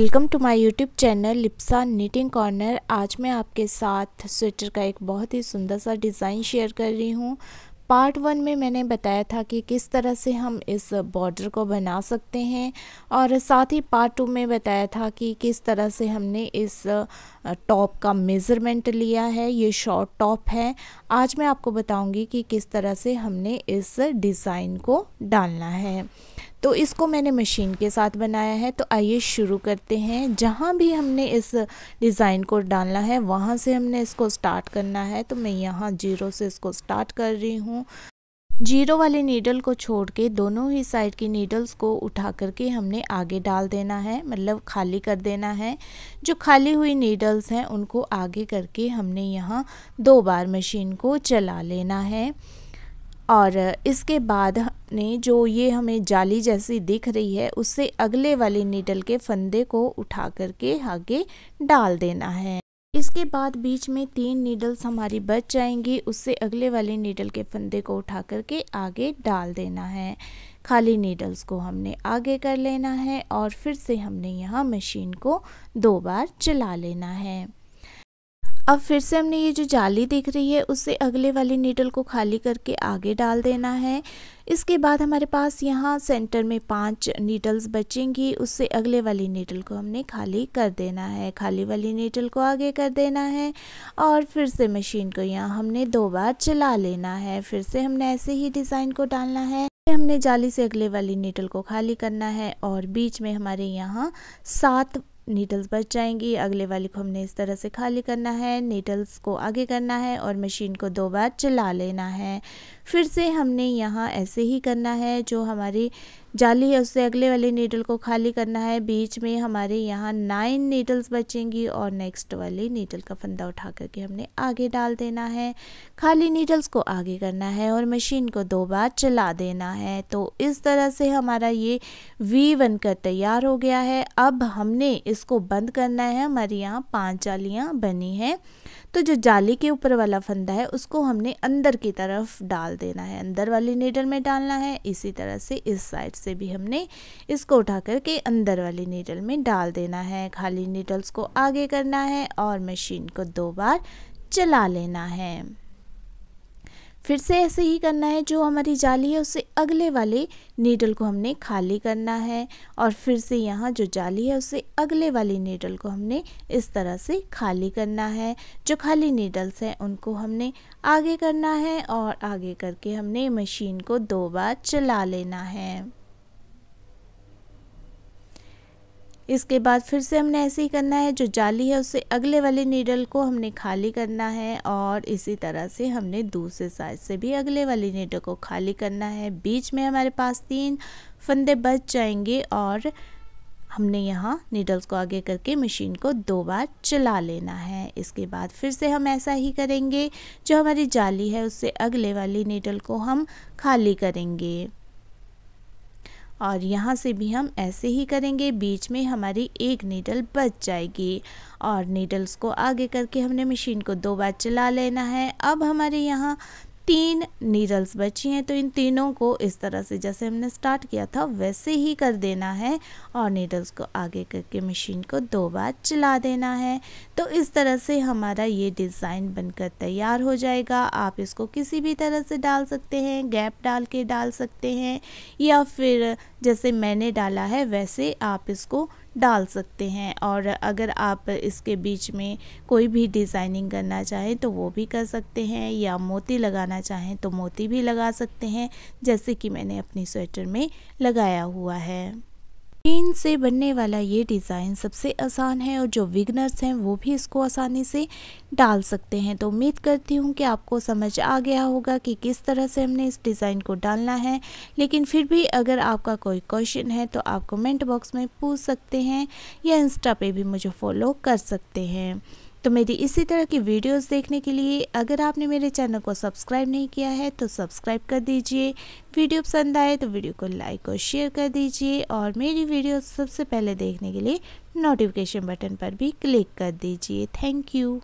welcome to my YouTube channel Lipsa knitting corner आज मैं आपके साथ स्वेटर का एक बहुत ही सुंदर सा डिज़ाइन शेयर कर रही हूँ पार्ट वन में मैंने बताया था कि किस तरह से हम इस बॉर्डर को बना सकते हैं और साथ ही पार्ट टू में बताया था कि किस तरह से हमने इस टॉप का मेज़रमेंट लिया है ये शॉर्ट टॉप है आज मैं आपको बताऊंगी कि किस तरह से हमने इस डिज़ाइन को डालना है तो इसको मैंने मशीन के साथ बनाया है तो आइए शुरू करते हैं जहाँ भी हमने इस डिज़ाइन को डालना है वहाँ से हमने इसको स्टार्ट करना है तो मैं यहाँ जीरो से इसको स्टार्ट कर रही हूँ जीरो वाले नीडल को छोड़ के दोनों ही साइड की नीडल्स को उठा करके हमने आगे डाल देना है मतलब खाली कर देना है जो खाली हुई नीडल्स हैं उनको आगे करके हमने यहाँ दो बार मशीन को चला लेना है और इसके बाद ने जो ये हमें जाली जैसी दिख रही है उससे अगले वाले नीडल के फंदे को उठा करके आगे डाल देना है इसके बाद बीच में तीन नीडल्स हमारी बच जाएंगी उससे अगले वाले नीडल के फंदे को उठा करके आगे डाल देना है खाली नीडल्स को हमने आगे कर लेना है और फिर से हमने यहाँ मशीन को दो बार चला लेना है अब फिर से हमने ये जो जाली दिख रही है उससे अगले वाली नीडल को खाली करके आगे डाल देना है इसके बाद हमारे पास यहाँ सेंटर में पांच नीडल्स बचेंगी उससे अगले वाली नीडल को हमने खाली कर देना है खाली वाली नीडल को आगे कर देना है और फिर से मशीन को यहाँ हमने दो बार चला लेना है फिर से हमने ऐसे ही डिज़ाइन को डालना है हमने जाली से अगले वाली नीडल को खाली करना है और बीच में हमारे यहाँ सात नीडल्स बच जाएंगी अगले वाली को हमने इस तरह से खाली करना है नीडल्स को आगे करना है और मशीन को दो बार चला लेना है फिर से हमने यहाँ ऐसे ही करना है जो हमारी जाली है उससे अगले वाले नीडल को खाली करना है बीच में हमारे यहाँ नाइन नीडल्स बचेंगी और नेक्स्ट वाले नीडल का फंदा उठा करके हमने आगे डाल देना है खाली नीडल्स को आगे करना है और मशीन को दो बार चला देना है तो इस तरह से हमारा ये वी कर तैयार हो गया है अब हमने इसको बंद करना है हमारे यहाँ पाँच जालियाँ बनी हैं तो जो जाली के ऊपर वाला फंदा है उसको हमने अंदर की तरफ डाल देना है अंदर वाली नीडल में डालना है इसी तरह से इस साइड से भी हमने इसको उठा करके अंदर वाली नीडल में डाल देना है खाली नीडल्स को आगे करना है और मशीन को दो बार चला लेना है फिर से ऐसे ही करना है जो हमारी जाली है उससे अगले वाले नीडल को हमने खाली करना है और फिर से यहाँ जो जाली है उससे अगले वाली नीडल को हमने इस तरह से खाली करना है जो खाली नीडल्स हैं उनको हमने आगे करना है और आगे करके हमने मशीन को दो बार चला लेना है इसके बाद फिर से हमने ऐसे ही करना है जो जाली है उससे अगले वाले नीडल को हमने खाली करना है और इसी तरह से हमने दूसरे साइड से भी अगले वाले नीडल को खाली करना है बीच में हमारे पास तीन फंदे बच जाएंगे और हमने यहाँ नीडल्स को आगे करके मशीन को दो बार चला लेना है इसके बाद फिर से हम ऐसा ही करेंगे जो हमारी जाली है उससे अगले वाली नीडल को हम खाली करेंगे और यहाँ से भी हम ऐसे ही करेंगे बीच में हमारी एक नीडल बच जाएगी और नीडल्स को आगे करके हमने मशीन को दो बार चला लेना है अब हमारे यहाँ तीन नीडल्स बची हैं तो इन तीनों को इस तरह से जैसे हमने स्टार्ट किया था वैसे ही कर देना है और नीडल्स को आगे करके मशीन को दो बार चला देना है तो इस तरह से हमारा ये डिज़ाइन बनकर तैयार हो जाएगा आप इसको किसी भी तरह से डाल सकते हैं गैप डाल के डाल सकते हैं या फिर जैसे मैंने डाला है वैसे आप इसको डाल सकते हैं और अगर आप इसके बीच में कोई भी डिज़ाइनिंग करना चाहें तो वो भी कर सकते हैं या मोती लगाना चाहें तो मोती भी लगा सकते हैं जैसे कि मैंने अपनी स्वेटर में लगाया हुआ है प्लेन से बनने वाला ये डिज़ाइन सबसे आसान है और जो विगनर्स हैं वो भी इसको आसानी से डाल सकते हैं तो उम्मीद करती हूँ कि आपको समझ आ गया होगा कि किस तरह से हमने इस डिज़ाइन को डालना है लेकिन फिर भी अगर आपका कोई क्वेश्चन है तो आप कमेंट बॉक्स में पूछ सकते हैं या इंस्टा पे भी मुझे फॉलो कर सकते हैं तो मेरी इसी तरह की वीडियोस देखने के लिए अगर आपने मेरे चैनल को सब्सक्राइब नहीं किया है तो सब्सक्राइब कर दीजिए वीडियो पसंद आए तो वीडियो को लाइक और शेयर कर दीजिए और मेरी वीडियो सबसे पहले देखने के लिए नोटिफिकेशन बटन पर भी क्लिक कर दीजिए थैंक यू